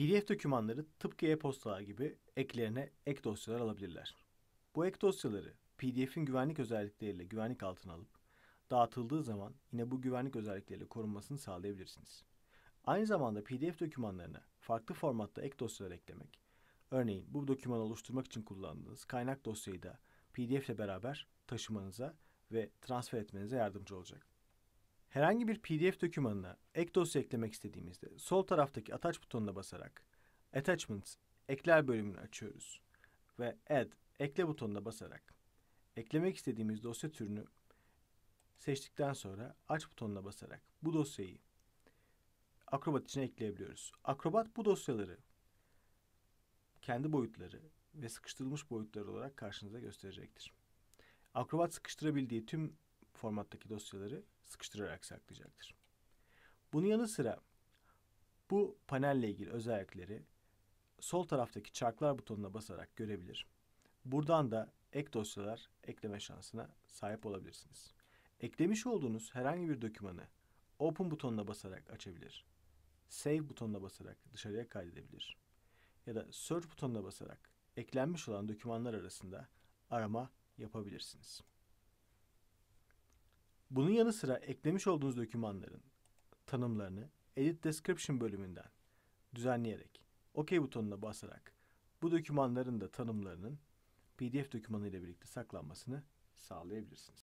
PDF dokümanları tıpkı e-postalar gibi eklerine ek dosyalar alabilirler. Bu ek dosyaları PDF'in güvenlik özellikleriyle güvenlik altına alıp dağıtıldığı zaman yine bu güvenlik özellikleriyle korunmasını sağlayabilirsiniz. Aynı zamanda PDF dokümanlarına farklı formatta ek dosyalar eklemek, örneğin bu dokümanı oluşturmak için kullandığınız kaynak dosyayı da PDF ile beraber taşımanıza ve transfer etmenize yardımcı olacak. Herhangi bir PDF dokümanına ek dosya eklemek istediğimizde sol taraftaki Attach butonuna basarak Attachments ekler bölümünü açıyoruz ve Add ekle butonuna basarak eklemek istediğimiz dosya türünü seçtikten sonra aç butonuna basarak bu dosyayı Acrobat içine ekleyebiliyoruz. Acrobat bu dosyaları kendi boyutları ve sıkıştırılmış boyutları olarak karşınıza gösterecektir. Acrobat sıkıştırabildiği tüm formattaki dosyaları sıkıştırarak saklayacaktır. Bunun yanı sıra bu panelle ilgili özellikleri sol taraftaki çarklar butonuna basarak görebilir. Buradan da ek dosyalar ekleme şansına sahip olabilirsiniz. Eklemiş olduğunuz herhangi bir dokümanı Open butonuna basarak açabilir. Save butonuna basarak dışarıya kaydedebilir. Ya da Search butonuna basarak eklenmiş olan dokümanlar arasında arama yapabilirsiniz. Bunun yanı sıra eklemiş olduğunuz dokümanların tanımlarını Edit Description bölümünden düzenleyerek OK butonuna basarak bu dokümanların da tanımlarının PDF dokümanı ile birlikte saklanmasını sağlayabilirsiniz.